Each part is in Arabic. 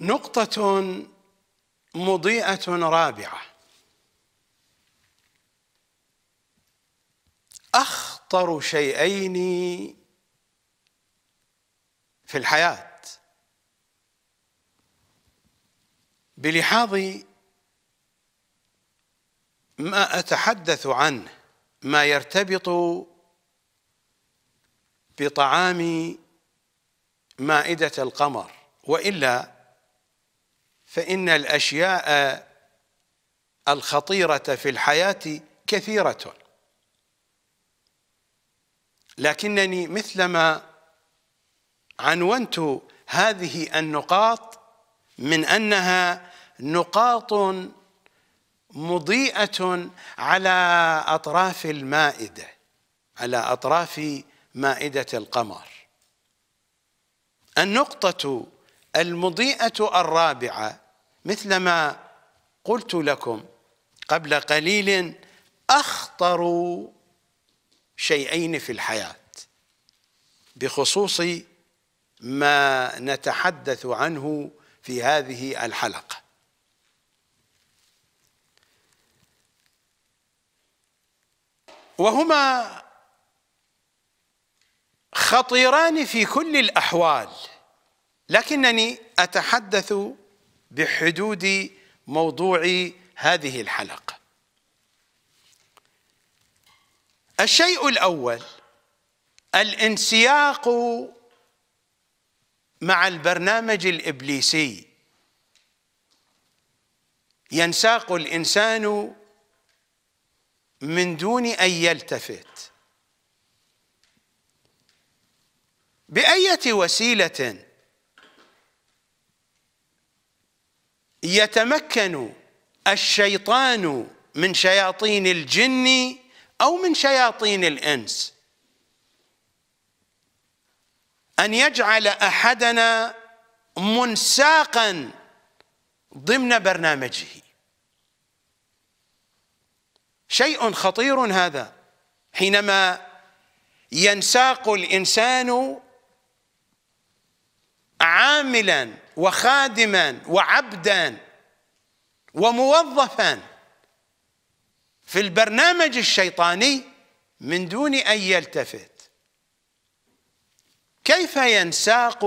نقطة مضيئة رابعة أخطر شيئين في الحياة بلحاظ ما أتحدث عنه ما يرتبط بطعام مائدة القمر وإلا فإن الأشياء الخطيرة في الحياة كثيرة لكنني مثلما عنونت هذه النقاط من أنها نقاط مضيئة على أطراف المائدة على أطراف مائدة القمر النقطة المضيئة الرابعة مثلما قلت لكم قبل قليل أخطر شيئين في الحياة بخصوص ما نتحدث عنه في هذه الحلقة وهما خطيران في كل الأحوال لكنني أتحدث بحدود موضوع هذه الحلقة الشيء الأول الانسياق مع البرنامج الإبليسي ينساق الإنسان من دون أن يلتفت بأية وسيلة يتمكن الشيطان من شياطين الجن أو من شياطين الإنس أن يجعل أحدنا منساقا ضمن برنامجه شيء خطير هذا حينما ينساق الإنسان عاملا وخادما وعبدا وموظفا في البرنامج الشيطاني من دون ان يلتفت كيف ينساق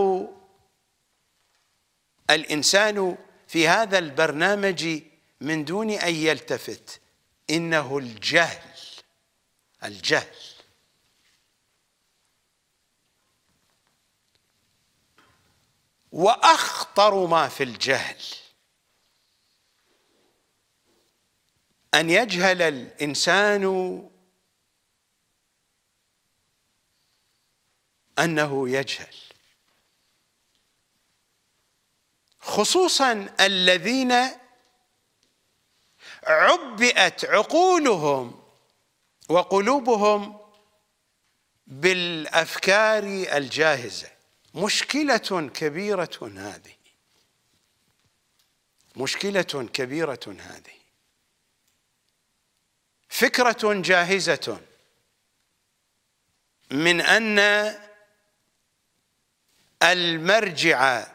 الانسان في هذا البرنامج من دون ان يلتفت انه الجهل الجهل واخطر ما في الجهل ان يجهل الانسان انه يجهل خصوصا الذين عبئت عقولهم وقلوبهم بالافكار الجاهزه مشكلة كبيرة هذه مشكلة كبيرة هذه فكرة جاهزة من أن المرجع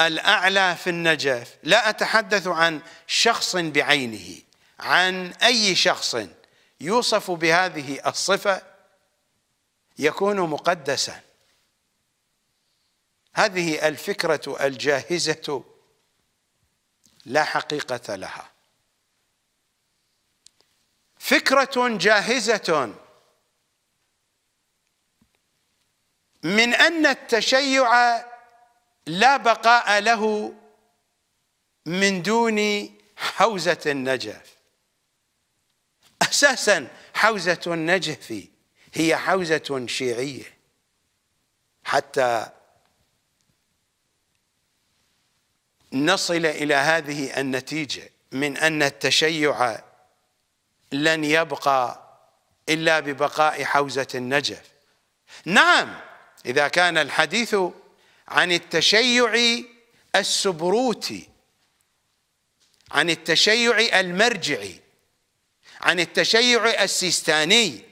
الأعلى في النجف لا أتحدث عن شخص بعينه عن أي شخص يوصف بهذه الصفة يكون مقدساً هذه الفكرة الجاهزة لا حقيقة لها فكرة جاهزة من أن التشيع لا بقاء له من دون حوزة النجف أساسا حوزة النجف هي حوزة شيعية حتى نصل إلى هذه النتيجة من أن التشيع لن يبقى إلا ببقاء حوزة النجف نعم إذا كان الحديث عن التشيع السبروتي عن التشيع المرجعي عن التشيع السيستاني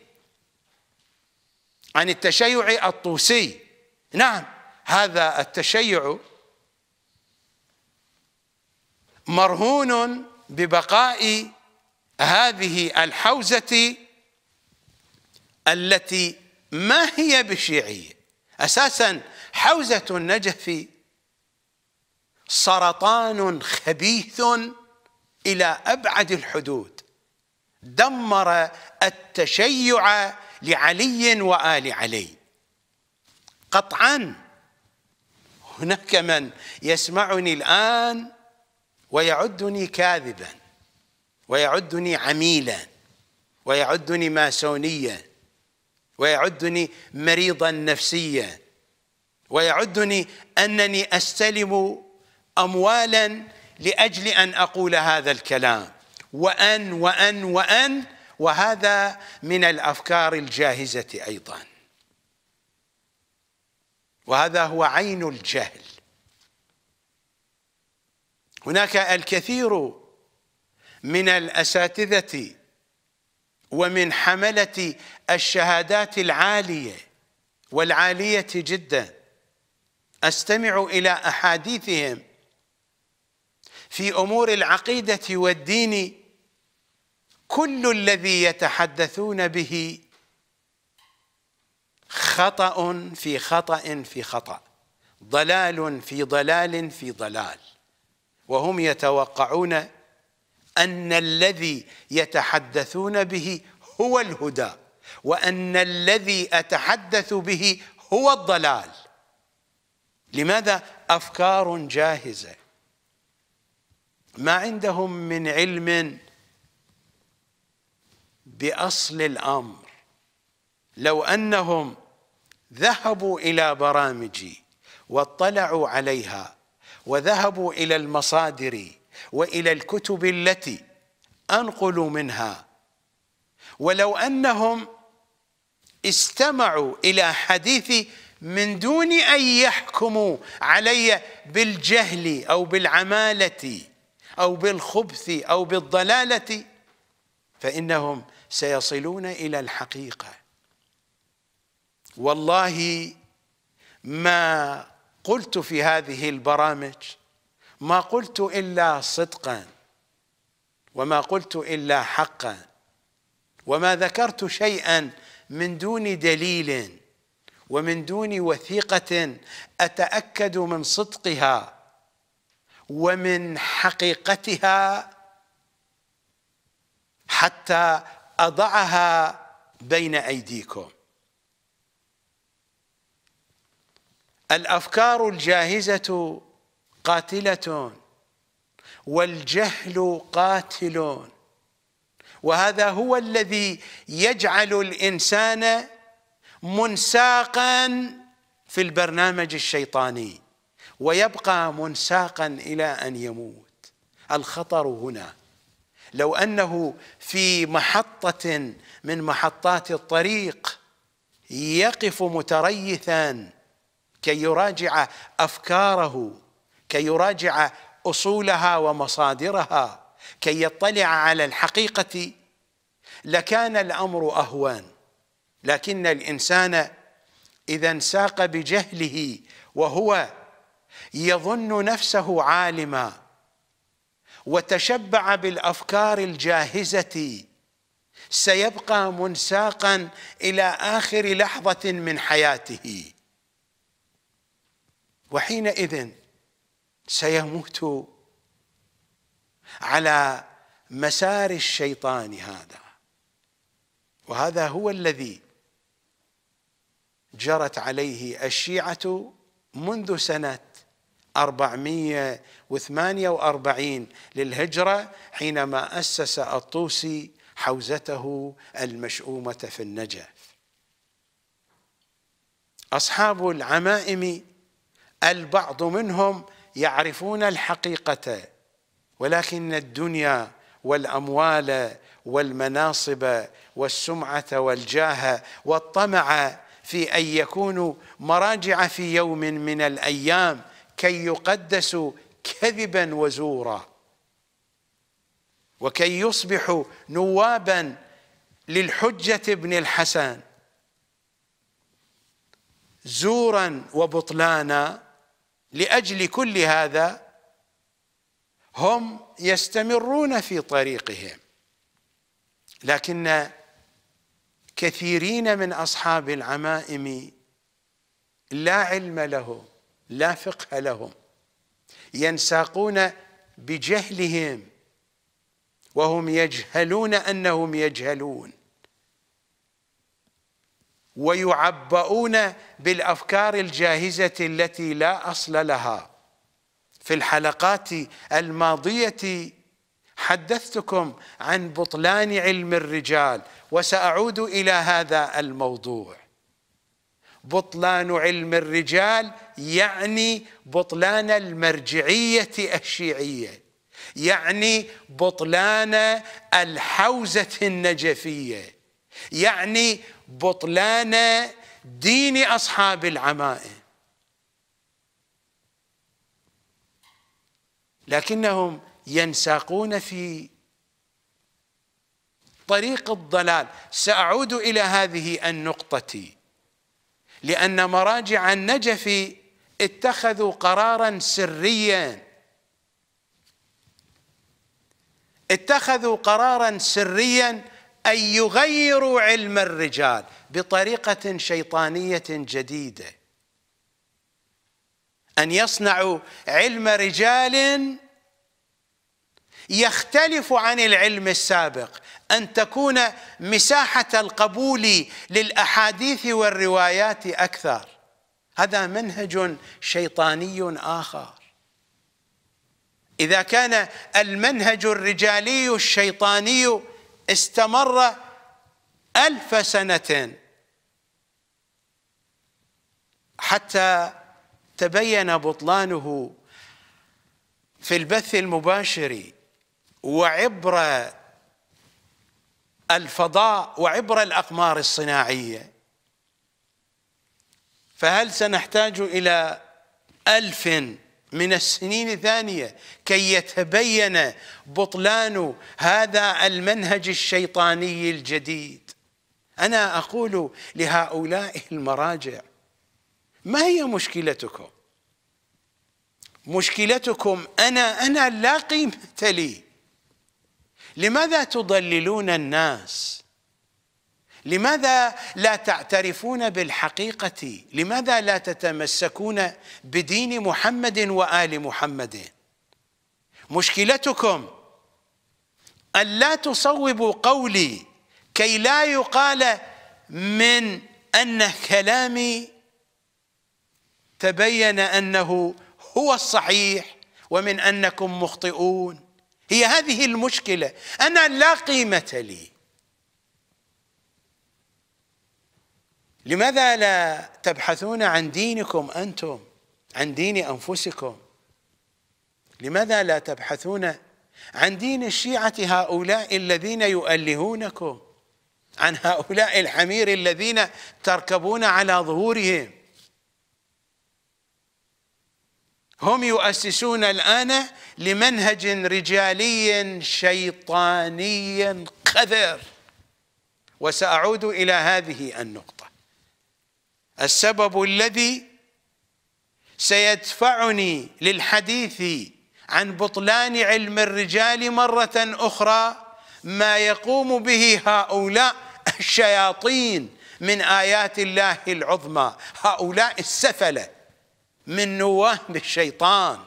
عن التشيع الطوسي نعم هذا التشيع مرهون ببقاء هذه الحوزة التي ما هي بشيعية أساسا حوزة النجف سرطان خبيث إلى أبعد الحدود دمر التشيع لعلي وآل علي قطعا هناك من يسمعني الآن ويعدني كاذبا ويعدني عميلا ويعدني ماسونيا ويعدني مريضا نفسيا ويعدني انني استلم اموالا لاجل ان اقول هذا الكلام وان وان وان وهذا من الافكار الجاهزه ايضا وهذا هو عين الجهل هناك الكثير من الاساتذه ومن حمله الشهادات العاليه والعاليه جدا استمع الى احاديثهم في امور العقيده والدين كل الذي يتحدثون به خطا في خطا في خطا ضلال في ضلال في ضلال وهم يتوقعون أن الذي يتحدثون به هو الهدى وأن الذي أتحدث به هو الضلال لماذا أفكار جاهزة ما عندهم من علم بأصل الأمر لو أنهم ذهبوا إلى برامجي واطلعوا عليها وذهبوا الى المصادر والى الكتب التي انقلوا منها ولو انهم استمعوا الى حديثي من دون ان يحكموا علي بالجهل او بالعماله او بالخبث او بالضلاله فانهم سيصلون الى الحقيقه والله ما قلت في هذه البرامج ما قلت الا صدقا وما قلت الا حقا وما ذكرت شيئا من دون دليل ومن دون وثيقه اتاكد من صدقها ومن حقيقتها حتى اضعها بين ايديكم الأفكار الجاهزة قاتلة والجهل قاتل وهذا هو الذي يجعل الإنسان منساقا في البرنامج الشيطاني ويبقى منساقا إلى أن يموت الخطر هنا لو أنه في محطة من محطات الطريق يقف متريثاً كي يراجع افكاره كي يراجع اصولها ومصادرها كي يطلع على الحقيقه لكان الامر اهون لكن الانسان اذا انساق بجهله وهو يظن نفسه عالما وتشبع بالافكار الجاهزه سيبقى منساقا الى اخر لحظه من حياته وحينئذ سيموت على مسار الشيطان هذا وهذا هو الذي جرت عليه الشيعة منذ سنة 448 للهجرة حينما أسس الطوسي حوزته المشؤومة في النجف أصحاب العمائم البعض منهم يعرفون الحقيقة ولكن الدنيا والأموال والمناصب والسمعة والجاه والطمع في أن يكونوا مراجع في يوم من الأيام كي يقدسوا كذبا وزورا وكي يصبحوا نوابا للحجة ابن الحسن زورا وبطلانا لاجل كل هذا هم يستمرون في طريقهم لكن كثيرين من اصحاب العمائم لا علم لهم لا فقه لهم ينساقون بجهلهم وهم يجهلون انهم يجهلون ويعبؤون بالافكار الجاهزه التي لا اصل لها في الحلقات الماضيه حدثتكم عن بطلان علم الرجال وساعود الى هذا الموضوع بطلان علم الرجال يعني بطلان المرجعيه الشيعيه يعني بطلان الحوزه النجفيه يعني بطلان دين أصحاب العمائم لكنهم ينساقون في طريق الضلال سأعود إلى هذه النقطة لأن مراجع النجف اتخذوا قرارا سريا اتخذوا قرارا سريا أن يغيروا علم الرجال بطريقة شيطانية جديدة أن يصنعوا علم رجال يختلف عن العلم السابق أن تكون مساحة القبول للأحاديث والروايات أكثر هذا منهج شيطاني آخر إذا كان المنهج الرجالي الشيطاني استمر ألف سنة حتى تبين بطلانه في البث المباشر وعبر الفضاء وعبر الأقمار الصناعية فهل سنحتاج إلى ألف من السنين الثانية كي يتبين بطلان هذا المنهج الشيطاني الجديد أنا أقول لهؤلاء المراجع ما هي مشكلتكم مشكلتكم أنا أنا لا قيمة لي لماذا تضللون الناس لماذا لا تعترفون بالحقيقة لماذا لا تتمسكون بدين محمد وآل محمد مشكلتكم ألا تصوبوا قولي كي لا يقال من أن كلامي تبين أنه هو الصحيح ومن أنكم مخطئون هي هذه المشكلة أنا لا قيمة لي لماذا لا تبحثون عن دينكم انتم عن دين انفسكم لماذا لا تبحثون عن دين الشيعه هؤلاء الذين يؤلهونكم عن هؤلاء الحمير الذين تركبون على ظهورهم هم يؤسسون الان لمنهج رجالي شيطاني قذر وساعود الى هذه النقطه السبب الذي سيدفعني للحديث عن بطلان علم الرجال مرة أخرى ما يقوم به هؤلاء الشياطين من آيات الله العظمى هؤلاء السفلة من نواهب الشيطان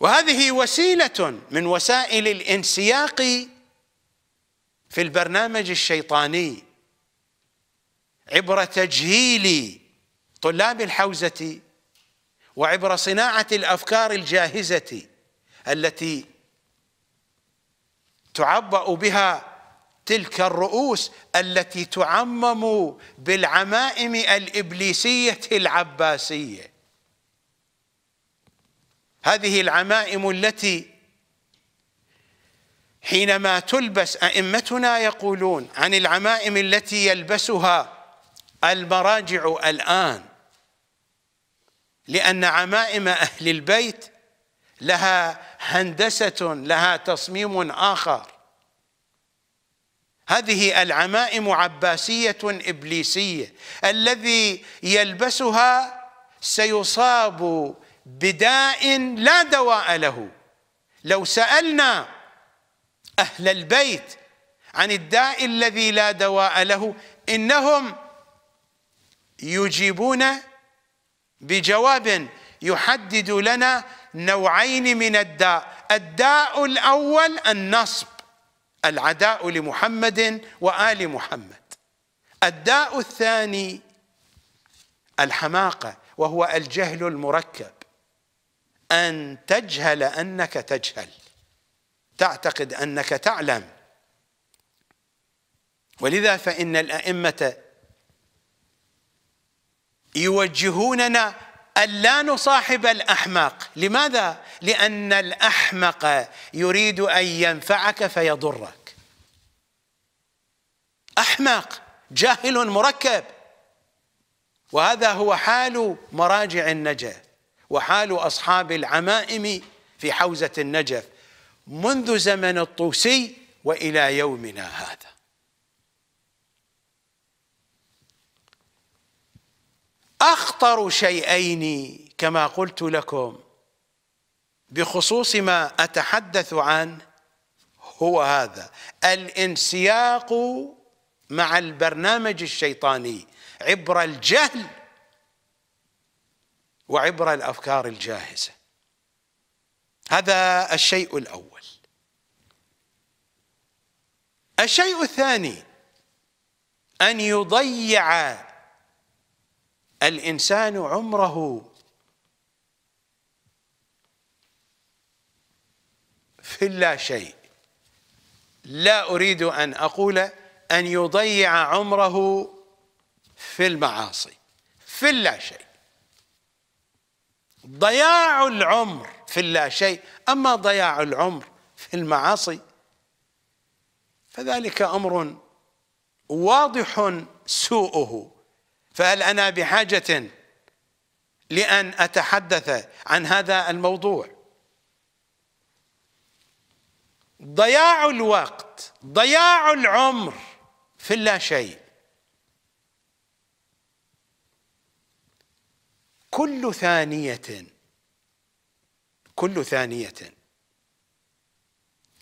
وهذه وسيلة من وسائل الانسياق في البرنامج الشيطاني عبر تجهيل طلاب الحوزة وعبر صناعة الأفكار الجاهزة التي تعبأ بها تلك الرؤوس التي تعمم بالعمائم الإبليسية العباسية هذه العمائم التي حينما تلبس ائمتنا يقولون عن العمائم التي يلبسها المراجع الان لان عمائم اهل البيت لها هندسه لها تصميم اخر هذه العمائم عباسيه ابليسيه الذي يلبسها سيصاب بداء لا دواء له لو سالنا أهل البيت عن الداء الذي لا دواء له إنهم يجيبون بجواب يحدد لنا نوعين من الداء الداء الأول النصب العداء لمحمد وآل محمد الداء الثاني الحماقة وهو الجهل المركب أن تجهل أنك تجهل تعتقد أنك تعلم ولذا فإن الأئمة يوجهوننا ألا نصاحب الأحمق لماذا؟ لأن الأحمق يريد أن ينفعك فيضرك أحمق جاهل مركب وهذا هو حال مراجع النجف وحال أصحاب العمائم في حوزة النجف منذ زمن الطوسي والى يومنا هذا اخطر شيئين كما قلت لكم بخصوص ما اتحدث عنه هو هذا الانسياق مع البرنامج الشيطاني عبر الجهل وعبر الافكار الجاهزه هذا الشيء الاول الشيء الثاني أن يضيع الإنسان عمره في اللا شيء لا أريد أن أقول أن يضيع عمره في المعاصي في اللا شيء ضياع العمر في اللا شيء أما ضياع العمر في المعاصي فذلك امر واضح سوءه فهل انا بحاجه لان اتحدث عن هذا الموضوع ضياع الوقت ضياع العمر في لا شيء كل ثانيه كل ثانيه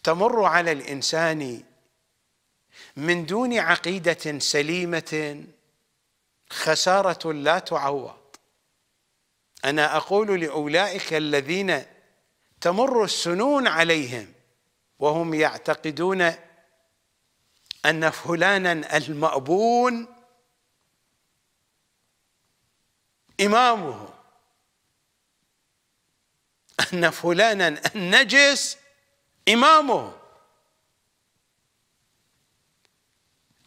تمر على الانسان من دون عقيده سليمه خساره لا تعوض انا اقول لاولئك الذين تمر السنون عليهم وهم يعتقدون ان فلانا المأبون امامه ان فلانا النجس امامه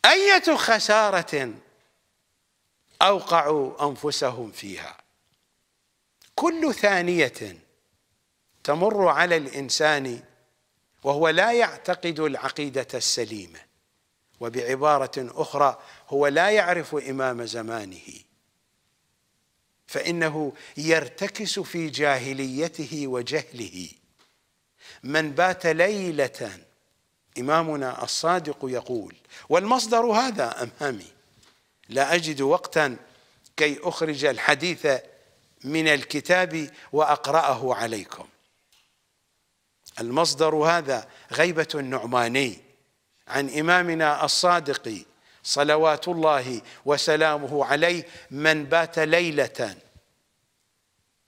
أية خسارة أوقعوا أنفسهم فيها كل ثانية تمر على الإنسان وهو لا يعتقد العقيدة السليمة وبعبارة أخرى هو لا يعرف إمام زمانه فإنه يرتكس في جاهليته وجهله من بات ليلة إمامنا الصادق يقول والمصدر هذا أمامي لا أجد وقتا كي أخرج الحديث من الكتاب وأقرأه عليكم المصدر هذا غيبة النعماني عن إمامنا الصادق صلوات الله وسلامه عليه من بات ليلة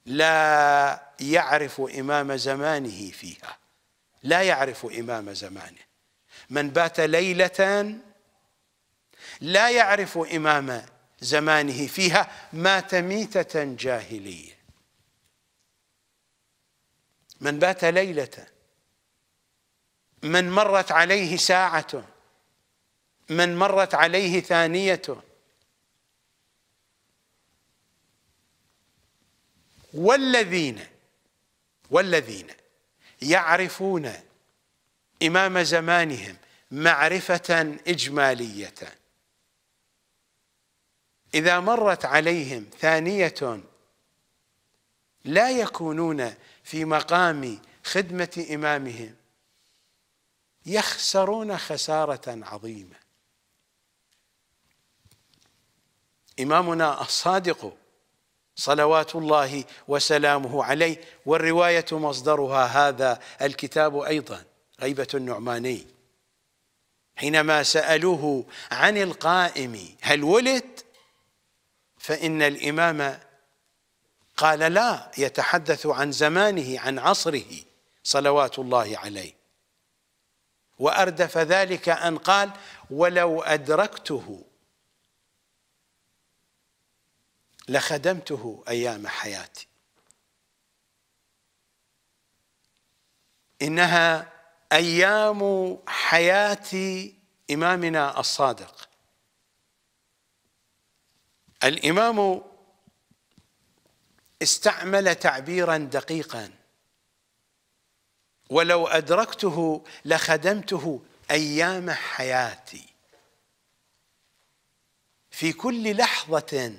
لا يعرف إمام زمانه فيها لا يعرف إمام زمانه من بات ليلة لا يعرف إمام زمانه فيها مات ميتة جاهلية من بات ليلة من مرت عليه ساعة من مرت عليه ثانية والذين والذين يعرفون إمام زمانهم معرفة إجمالية إذا مرت عليهم ثانية لا يكونون في مقام خدمة إمامهم يخسرون خسارة عظيمة إمامنا الصادق صلوات الله وسلامه عليه والرواية مصدرها هذا الكتاب أيضا غيبة النعماني حينما سألوه عن القائم هل ولد فإن الإمام قال لا يتحدث عن زمانه عن عصره صلوات الله عليه وأردف ذلك أن قال ولو أدركته لخدمته أيام حياتي إنها ايام حياه امامنا الصادق الامام استعمل تعبيرا دقيقا ولو ادركته لخدمته ايام حياتي في كل لحظه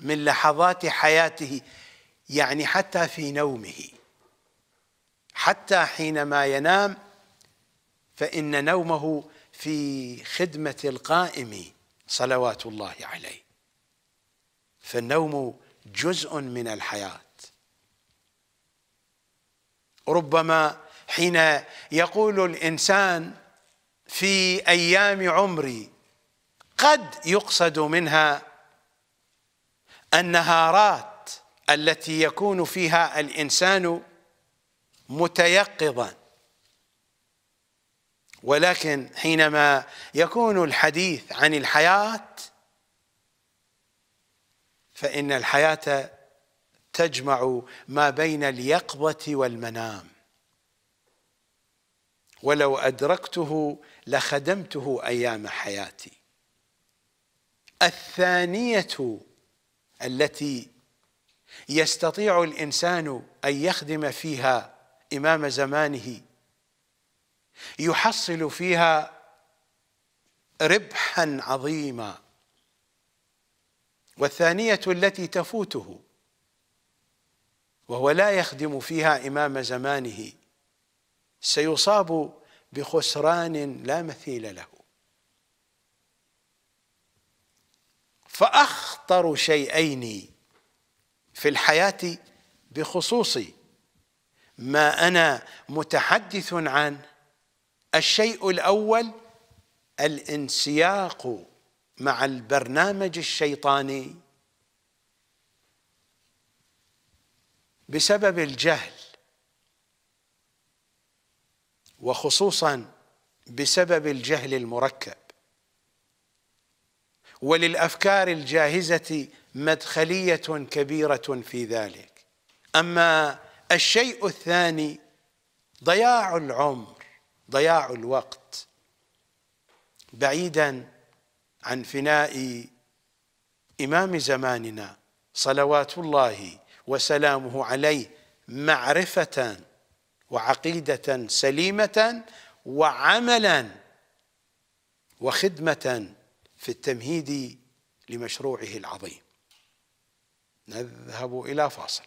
من لحظات حياته يعني حتى في نومه حتى حينما ينام فإن نومه في خدمة القائم صلوات الله عليه فالنوم جزء من الحياة ربما حين يقول الإنسان في أيام عمري قد يقصد منها النهارات التي يكون فيها الإنسان متيقظا ولكن حينما يكون الحديث عن الحياة فإن الحياة تجمع ما بين اليقظة والمنام ولو أدركته لخدمته أيام حياتي الثانية التي يستطيع الإنسان أن يخدم فيها إمام زمانه يحصل فيها ربحا عظيما والثانية التي تفوته وهو لا يخدم فيها إمام زمانه سيصاب بخسران لا مثيل له فأخطر شيئين في الحياة بخصوصي ما انا متحدث عن الشيء الاول الانسياق مع البرنامج الشيطاني بسبب الجهل وخصوصا بسبب الجهل المركب وللافكار الجاهزه مدخليه كبيره في ذلك اما الشيء الثاني ضياع العمر ضياع الوقت بعيدا عن فناء إمام زماننا صلوات الله وسلامه عليه معرفة وعقيدة سليمة وعملا وخدمة في التمهيد لمشروعه العظيم نذهب إلى فاصل